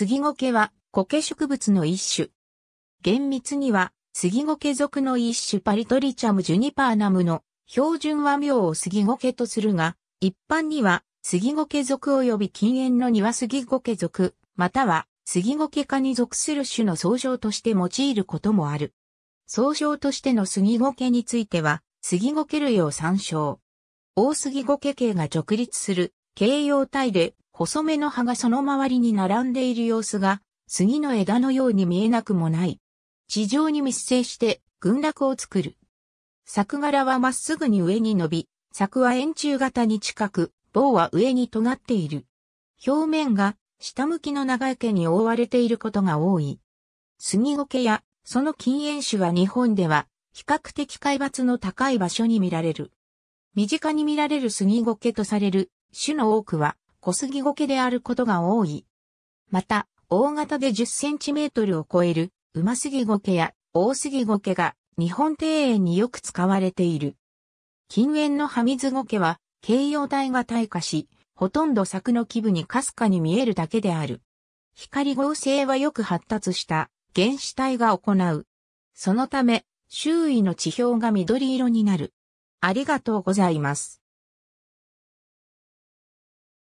杉苔は苔植物の一種。厳密には、杉苔属の一種パリトリチャムジュニパーナムの標準和名を杉苔とするが、一般には杉苔属及び禁煙の庭杉苔属、または杉苔科に属する種の総称として用いることもある。総称としての杉苔については、杉苔類を参照。大杉苔系が直立する形容体で細めの葉がその周りに並んでいる様子が、杉の枝のように見えなくもない。地上に密生して群落を作る。柵柄はまっすぐに上に伸び、柵は円柱型に近く、棒は上に尖っている。表面が下向きの長い毛に覆われていることが多い。杉苔やその禁煙種は日本では比較的海抜の高い場所に見られる。身近に見られる杉苔とされる種の多くは小杉ゴケであることが多い。また、大型で10センチメートルを超える、馬杉ゴケや大杉ゴケが日本庭園によく使われている。近縁のハミズゴケは、形容体が退化し、ほとんど柵の基部にかすかに見えるだけである。光合成はよく発達した原子体が行う。そのため、周囲の地表が緑色になる。ありがとうございます。